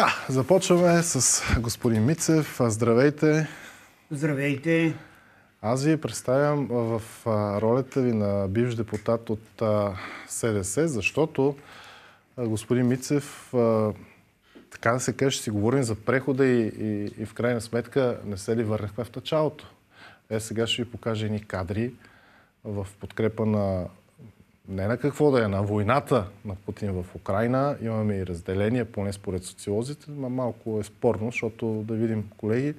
Така, започваме с господин Мицев. Здравейте! Здравейте! Аз ви представям в ролята ви на бивш депутат от СДС, защото господин Мицев, така да се каже, ще си говорим за прехода и, и, и в крайна сметка не се ли върнахме в началото. Е, сега ще ви покажа едни кадри в подкрепа на не на какво да е, на войната на Путин в Украина. Имаме и разделение, поне според социолозите, но малко е спорно, защото да видим, колеги,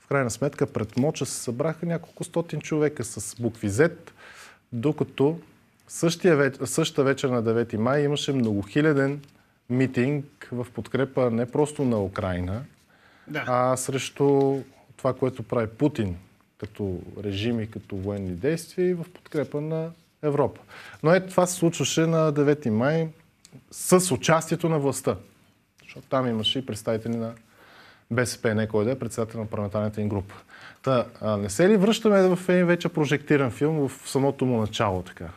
в крайна сметка пред Моча се събраха няколко стотин човека с букви Z, докато вечер, същата вечер на 9 май имаше многохиляден митинг в подкрепа не просто на Украина, да. а срещу това, което прави Путин като режими, като военни действия и в подкрепа на Европа. Но е, това се случваше на 9 май с участието на властта. Защото там имаше и представители на БСП, не кой да е председател на парламентарната им група. Та, а не се ли връщаме в един вече прожектиран филм в самото му начало така?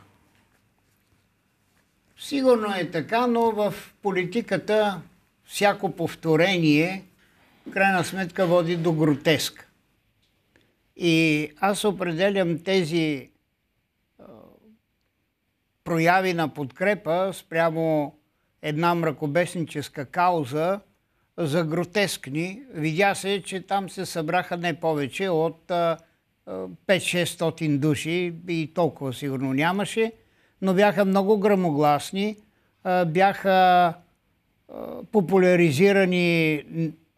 Сигурно е така, но в политиката всяко повторение в крайна сметка води до гротеск. И аз определям тези прояви на подкрепа спрямо една мракобесническа кауза за гротескни. Видя се, че там се събраха не повече от 5-600 души и толкова сигурно нямаше, но бяха много грамогласни, бяха популяризирани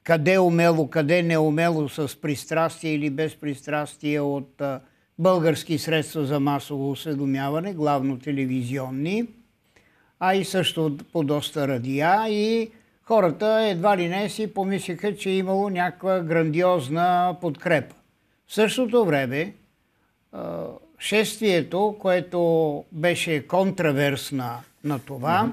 къде умело, къде неумело, с пристрастие или без пристрастие от български средства за масово осведомяване, главно телевизионни, а и също по доста радия и хората едва ли не си помислиха, че е имало някаква грандиозна подкрепа. В същото време шествието, което беше контраверсна на това,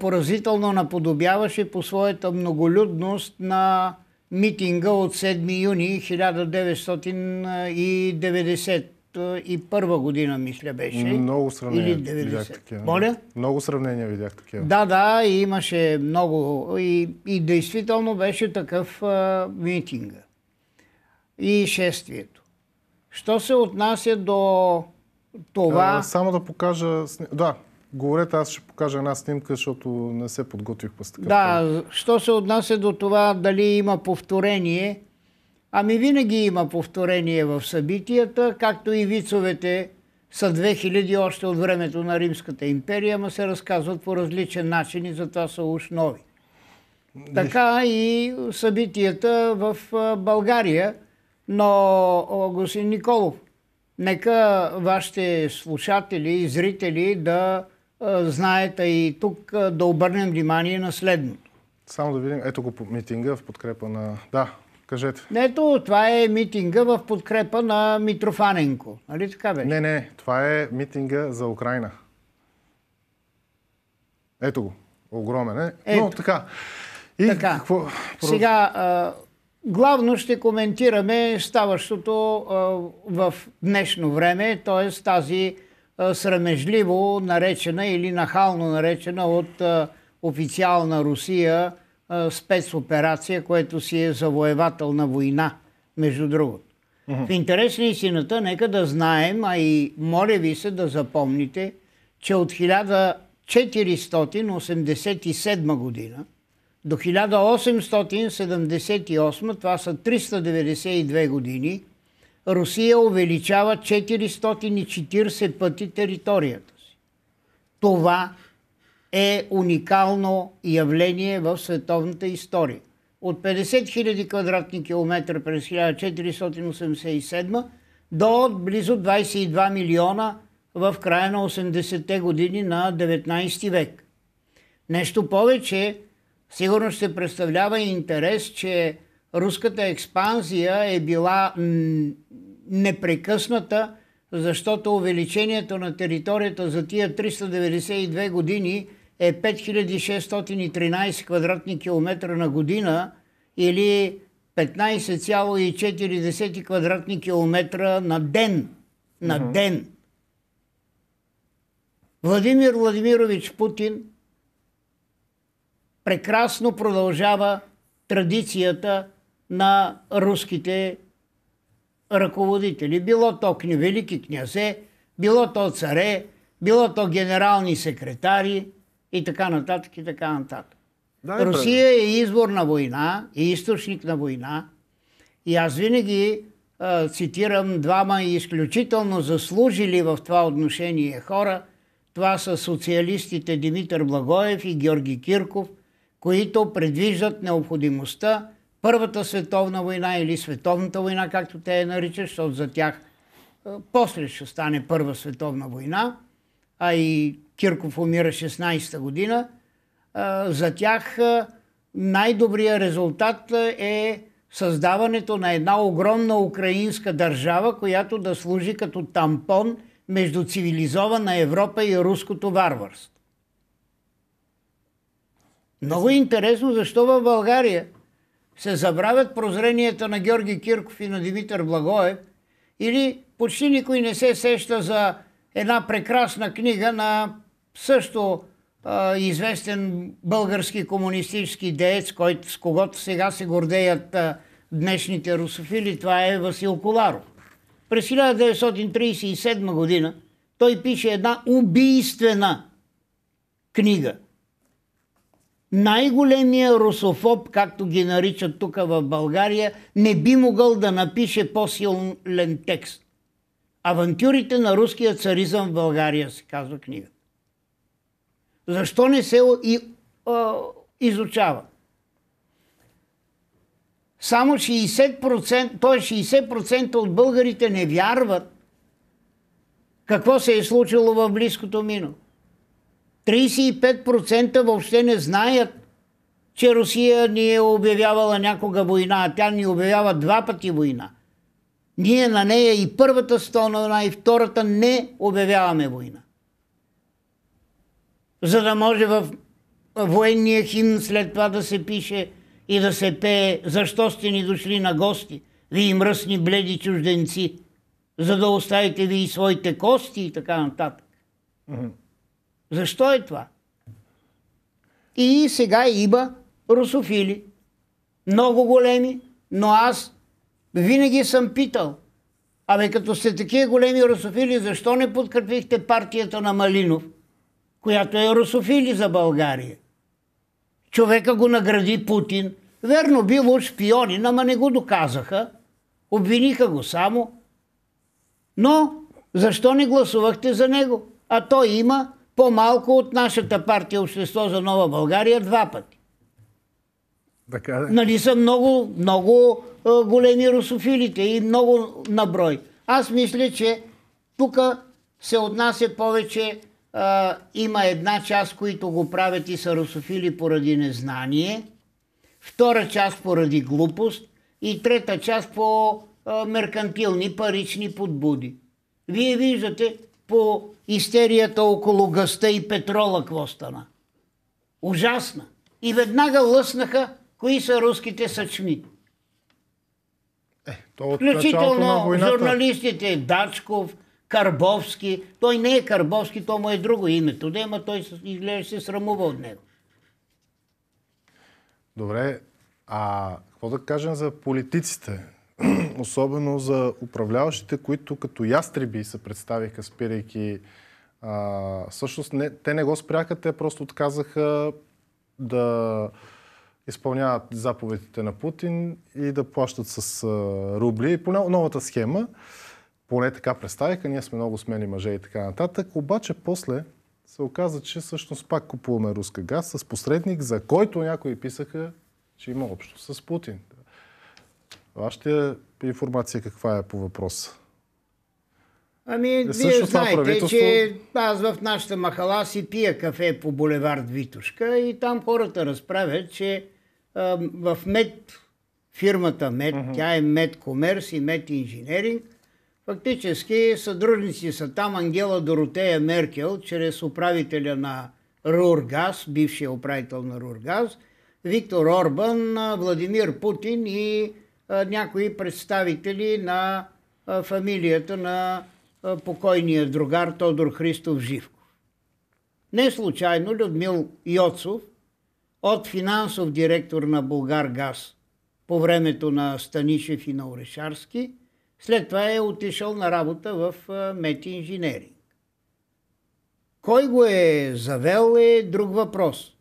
поразително наподобяваше по своята многолюдност на митинга от 7 юни 1991 година, мисля беше. Много сравнения видях такива. Моля? Много сравнения видях такива. Да, да, имаше много. И, и действително беше такъв а, митинга. И шествието. Що се отнася до това... А, само да покажа... Да, Говорете, аз ще покажа една снимка, защото не се подготвих по такъв. Да, що се отнася до това дали има повторение, ами винаги има повторение в събитията, както и вицовете са 2000 още от времето на Римската империя, ма се разказват по различен начин и затова са уж нови. Така и събитията в България, но господин Николов, нека вашите слушатели и зрители да е, знаете и тук е, да обърнем внимание на следното. Само да видим, ето го по митинга в подкрепа на... Да, кажете. Ето, това е митинга в подкрепа на Митрофаненко. Нали така беше? Не, не, това е митинга за Украина. Ето го. Огромен е. Ето. Но така. И така. Какво... Сега, а, е, главно ще коментираме ставащото в днешно време, т.е. тази е, срамежливо наречена или нахално наречена от е, официална Русия е, спецоперация, което си е завоевателна война, между другото. Uh-huh. В интерес на истината, нека да знаем, а и моля ви се да запомните, че от 1487 година до 1878, това са 392 години, Русия увеличава 440 пъти територията си. Това е уникално явление в световната история. От 50 000 квадратни километра през 1487 до близо 22 милиона в края на 80-те години на 19 век. Нещо повече, сигурно ще представлява интерес, че руската експанзия е била непрекъсната, защото увеличението на територията за тия 392 години е 5613 квадратни километра на година или 15,4 квадратни километра на ден. На mm-hmm. ден. Владимир Владимирович Путин прекрасно продължава традицията на руските ръководители. Било то велики князе, било то царе, било то генерални секретари и така нататък и така нататък. Да, Русия е извор на война и е източник на война. И аз винаги а, цитирам двама изключително заслужили в това отношение хора. Това са социалистите Димитър Благоев и Георги Кирков, които предвиждат необходимостта Първата световна война или световната война, както те я наричат, защото за тях е, после ще стане Първа световна война, а и Кирков умира 16-та година, е, за тях е, най-добрият резултат е създаването на една огромна украинска държава, която да служи като тампон между цивилизована Европа и руското варварство. Много е интересно защо в България – се забравят прозренията на Георги Кирков и на Димитър Благоев или почти никой не се сеща за една прекрасна книга на също а, известен български комунистически деец, който, с когото сега се гордеят а, днешните русофили, това е Васил Коларов. През 1937 година той пише една убийствена книга – най-големия русофоб, както ги наричат тук в България, не би могъл да напише по-силен текст. Авантюрите на руския царизъм в България, се казва книга. Защо не се и, а, изучава? Само 60%, т.е. 60% от българите не вярват какво се е случило в близкото минало. 35% въобще не знаят, че Русия ни е обявявала някога война, а тя ни обявява два пъти война. Ние на нея и първата стона и втората не обявяваме война. За да може в военния химн след това да се пише и да се пее «Защо сте ни дошли на гости, вие мръсни бледи чужденци, за да оставите ви и своите кости» и така нататък. Mm-hmm. Защо е това? И сега има русофили. Много големи, но аз винаги съм питал. Абе, като сте такива големи русофили, защо не подкрепихте партията на Малинов, която е русофили за България? Човека го награди Путин. Верно, уж шпионин, ама не го доказаха. Обвиниха го само. Но защо не гласувахте за него? А той има по-малко от нашата партия Общество за Нова България два пъти. Така да. Нали са много, много големи русофилите и много наброй. Аз мисля, че тук се отнася повече, а, има една част, които го правят и са русофили поради незнание, втора част поради глупост и трета част по а, меркантилни парични подбуди. Вие виждате, по истерията около гъста и петрола, какво стана. Ужасна. И веднага лъснаха кои са руските съчми. Е, то Включително журналистите Дачков, Карбовски. Той не е Карбовски, то му е друго името. Туде, ама той изглежда се срамува от него. Добре, а какво да кажем за политиците? особено за управляващите, които като ястреби се представиха, спирайки. А, всъщност не, те не го спряха, те просто отказаха да изпълняват заповедите на Путин и да плащат с а, рубли. И по новата схема, поне така представиха, ние сме много смели мъже и така нататък. Обаче после се оказа, че всъщност пак купуваме руска газ с посредник, за който някои писаха, че има общо с Путин. Вашата информация каква е по въпроса? Ами, е, вие знаете, правителство... че аз в нашата махала си пия кафе по булевард Витушка и там хората разправят, че а, в МЕД, фирмата МЕД, uh-huh. тя е МЕД Комерс и МЕД Инженеринг, фактически съдружници са там Ангела Доротея Меркел, чрез управителя на Рургаз, бившия управител на Рургаз, Виктор Орбан, Владимир Путин и някои представители на фамилията на покойния другар Тодор Христов Живков. Не случайно Людмил Йоцов от финансов директор на Българ Газ по времето на Станишев и на Орешарски, след това е отишъл на работа в Мет Инженеринг. Кой го е завел е друг въпрос.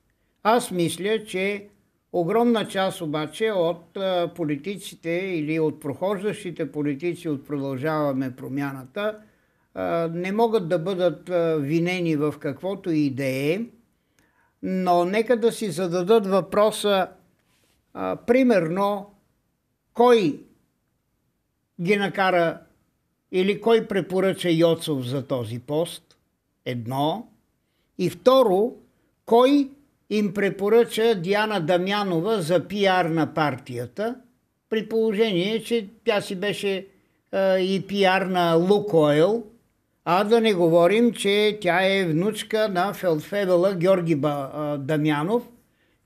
Аз мисля, че Огромна част обаче от политиците или от прохождащите политици от Продължаваме промяната не могат да бъдат винени в каквото и да е, но нека да си зададат въпроса, примерно, кой ги накара или кой препоръча Йоцов за този пост? Едно. И второ, кой им препоръча Диана Дамянова за пиар на партията, при положение, че тя си беше а, и пиар на Лукойл, а да не говорим, че тя е внучка на Фелфевела Георги Ба, а, Дамянов,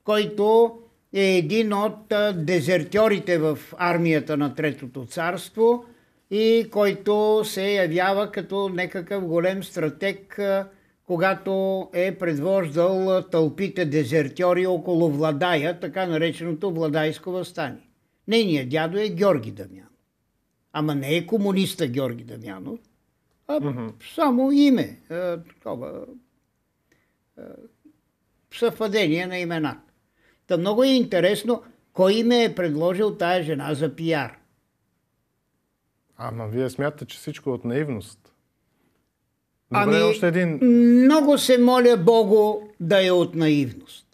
който е един от а, дезертьорите в армията на Третото царство и който се явява като някакъв голем стратег а, когато е предвождал тълпите дезертьори около Владая, така нареченото Владайско възстание. Нейният дядо е Георги Дамянов. Ама не е комуниста Георги Дамянов, а mm-hmm. само име. Е, такова, е, съвпадение на имената. Та много е интересно кой име е предложил тая жена за пиар. Ама вие смятате, че всичко е от наивност. Добре, ами, още един... много се моля Бого да е от наивност.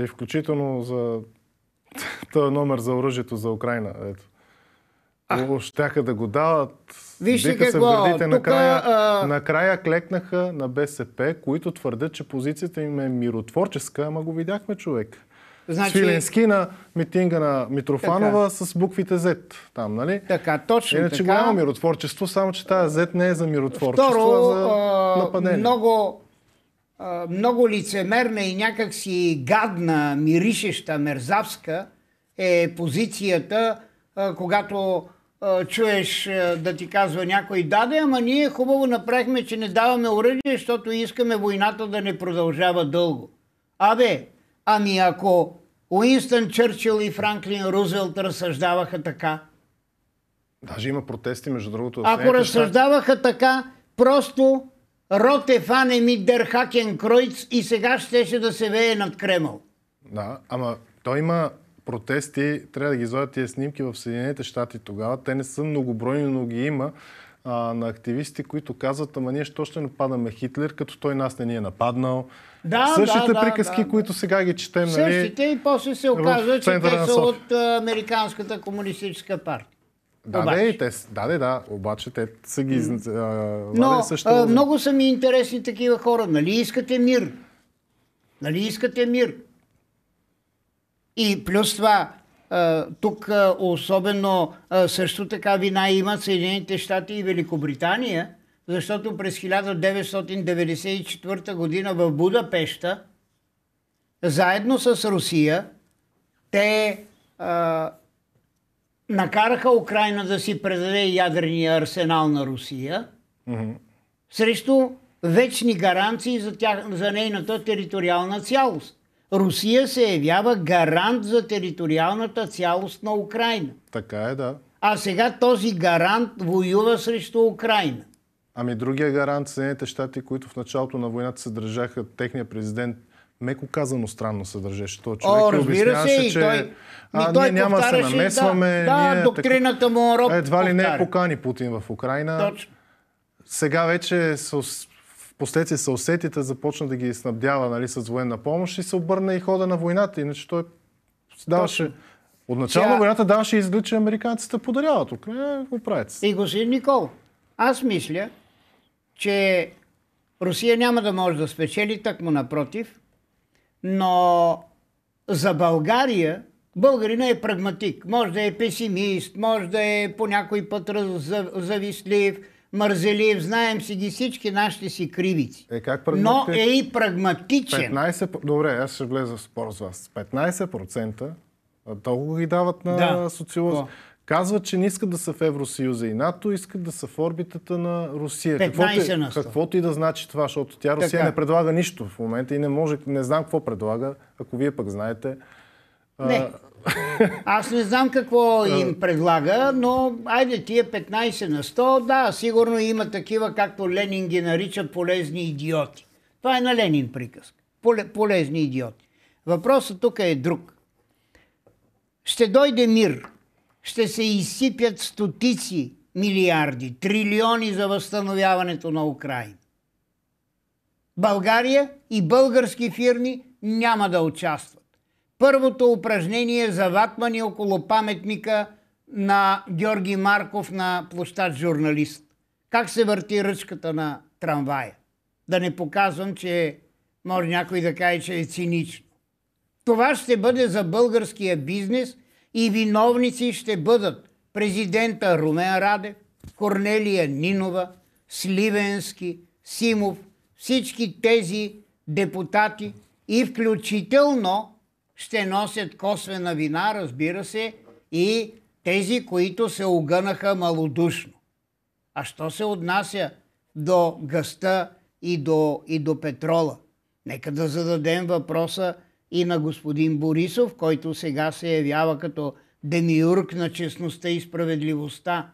И включително за този номер за оръжието за Украина. Ето. А. Щяха да го дават. Вижте Биха какво. Се гърдите, Тука, накрая, а... накрая клекнаха на БСП, които твърдят, че позицията им е миротворческа, ама го видяхме човек. Значи... Свиленски на митинга на Митрофанова така. с буквите Z. Там, нали? Така, точно Иначе така. голямо миротворчество, само че тази Z не е за миротворчество, Второ, а за нападение. Много, много лицемерна и някакси гадна, миришеща, мерзавска е позицията, когато чуеш да ти казва някой, даде, ама ние хубаво направихме, че не даваме оръжие, защото искаме войната да не продължава дълго. Абе, Ами ако Уинстън Чърчил и Франклин Рузвелт разсъждаваха така. Даже има протести, между другото. Ако разсъждаваха така, просто Роте фане мидер Хакен Кройц и сега щеше да се вее над Кремъл. Да, ама той има протести, трябва да ги извадят тия снимки в Съединените щати тогава. Те не са многобройни, но ги има а, на активисти, които казват, ама ние що ще нападаме Хитлер, като той нас не ни е нападнал. Да, Същите да, приказки, да, които сега ги четем. Нали, Същите нали, и после се оказва, че те са от Американската комунистическа партия. Да, обаче. Де, те, да, де, да, обаче те са ги... Mm. А, Но, също... а, много са ми интересни такива хора. Нали искате мир? Нали искате мир? И плюс това, тук особено също така вина имат Съединените щати и Великобритания, защото през 1994 година в Будапешта, заедно с Русия, те а, накараха Украина да си предаде ядрения арсенал на Русия mm-hmm. срещу вечни гаранции за, тях, за нейната териториална цялост. Русия се явява гарант за териториалната цялост на Украина. Така е, да. А сега този гарант воюва срещу Украина. Ами другия гарант Съединените щати, които в началото на войната се държаха, техния президент меко казано странно се държеше Той човек. О, разбира се, и че, той, а, той ние няма да се намесваме. Да, да доктрината му е Роб Едва ли е повтаря. не покани Путин в Украина. Точно. Сега вече с последствие се усетите, започна да ги снабдява нали, с военна помощ и се обърна и хода на войната. Иначе той даваше... Отначало Тя... войната даваше изглед, че американците подаряват. Тук не го правят. И господин Никол, аз мисля, че Русия няма да може да спечели, так му напротив, но за България Българина е прагматик. Може да е песимист, може да е по някой път завистлив, Мързелиев, знаем си ги всички нашите си кривици. Е, как Но е и прагматичен. 15... Добре, аз ще влеза в спор с вас. 15% толкова ги дават на да. социолози. Казват, че не искат да са в Евросъюза и НАТО, искат да са в орбитата на Русия. 15 каквото, на 100. каквото и да значи това, защото тя Русия така. не предлага нищо в момента и не може, не знам какво предлага, ако вие пък знаете. Не. Аз не знам какво им предлага, но айде тия 15 на 100, да, сигурно има такива, както Ленин ги нарича полезни идиоти. Това е на Ленин приказка. Полезни идиоти. Въпросът тук е друг. Ще дойде мир. Ще се изсипят стотици милиарди, трилиони за възстановяването на Украина. България и български фирми няма да участват първото упражнение е за ватмани около паметника на Георги Марков на площад журналист. Как се върти ръчката на трамвая? Да не показвам, че може някой да каже, че е цинично. Това ще бъде за българския бизнес и виновници ще бъдат президента Румен Раде, Корнелия Нинова, Сливенски, Симов, всички тези депутати и включително ще носят косвена вина, разбира се, и тези, които се огънаха малодушно. А що се отнася до гъста и до, и до петрола? Нека да зададем въпроса и на господин Борисов, който сега се явява като демиург на честността и справедливостта.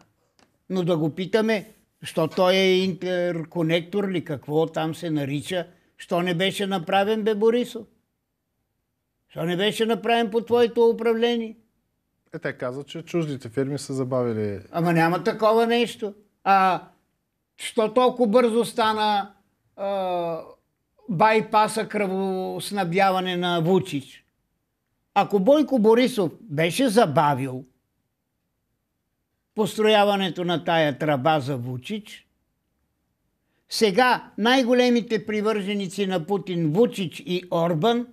Но да го питаме, що той е интерконектор ли, какво там се нарича, що не беше направен бе Борисов? Това не беше направен по твоето управление. Е, те казват, че чуждите фирми са забавили. Ама няма такова нещо. А, що толкова бързо стана а, байпаса кръвоснабдяване на Вучич? Ако Бойко Борисов беше забавил построяването на тая траба за Вучич, сега най-големите привърженици на Путин, Вучич и Орбан,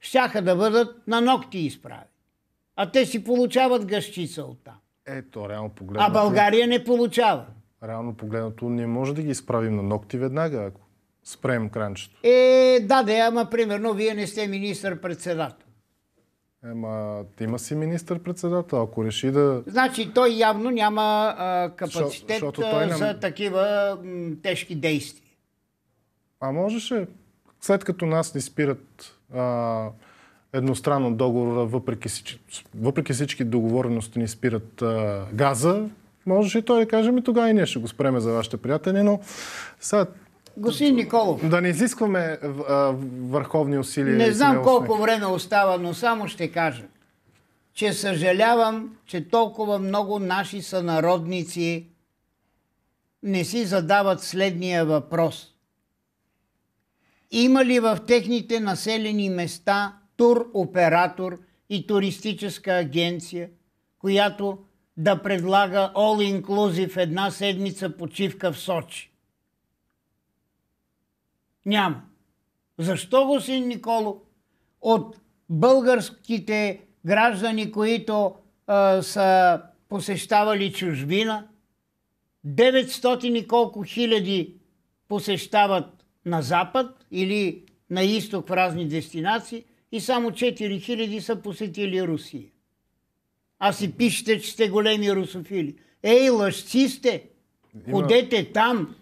щяха да бъдат на ногти изправи. А те си получават гъщица от там. Ето, реално погледнато... А България не получава. Реално погледнато не може да ги изправим на ногти веднага, ако спрем кранчето. Е, да, да, ама примерно вие не сте министър-председател. Ема, има си министър-председател, ако реши да... Значи той явно няма а, капацитет Шо, той за такива м, тежки действия. А можеше, след като нас ни спират а, едностранно договора, въпреки, въпреки всички договорености ни спират а, газа, може и той да каже, ми тогава и ние ще го спреме за вашите приятели, но сега Господин Николов. Да не изискваме а, върховни усилия. Не знам колко време остава, но само ще кажа, че съжалявам, че толкова много наши сънародници не си задават следния въпрос. Има ли в техните населени места туроператор и туристическа агенция, която да предлага all inclusive една седмица почивка в Сочи? Няма. Защо, господин Николо, от българските граждани, които а, са посещавали чужбина, 900 и колко хиляди посещават на Запад, или на изток в разни дестинации и само 4000 са посетили Русия. А си пишете, че сте големи русофили. Ей, лъжци сте! Ходете там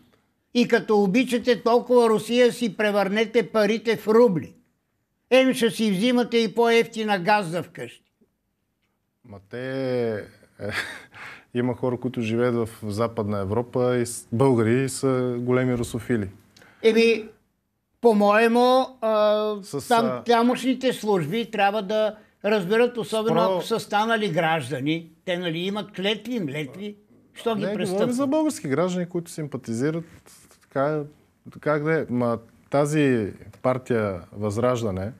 и като обичате толкова Русия си превърнете парите в рубли. Ем ще си взимате и по-ефтина газа вкъщи. Ма те... Е, има хора, които живеят в Западна Европа и българи и са големи русофили. Еми, по-моему, а, с, там тямошните служби трябва да разберат, особено ако са станали граждани. Те нали имат клетви, млетви. Що ги престъпват? за български граждани, които симпатизират така, е, е, Ма, тази партия Възраждане,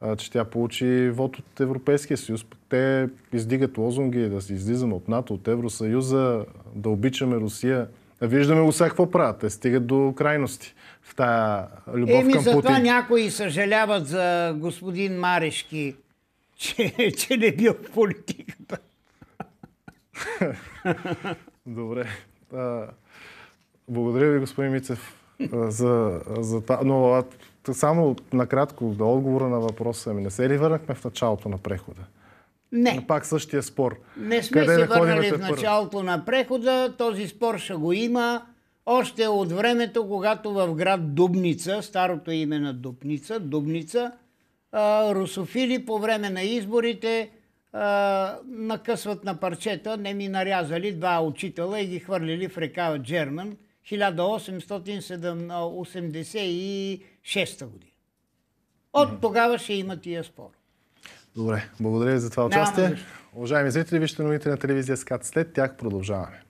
а, че тя получи вод от Европейския съюз. Те издигат лозунги да си излизаме от НАТО, от Евросъюза, да обичаме Русия. Виждаме го сега какво правят. Те стигат до крайности в тая любов Еми, към затова някои съжаляват за господин Марешки, че, че не бил в политиката. Добре. А, благодаря ви, господин Мицев, за, за това. Но само накратко, до отговора на въпроса ми. Не се ли върнахме в началото на прехода? Не. Пак същия спор. Не сме Къде се да върнали в началото на прехода. Този спор ще го има още от времето, когато в град Дубница, старото име на Дубница, Дубница, русофили по време на изборите накъсват на парчета, не ми нарязали два учителя и ги хвърлили в река Джерман 1886 година. От тогава ще има тия спор. Добре, благодаря ви за това участие. Уважаеми зрители, вижте новините на телевизия СКАТ. След тях продължаваме.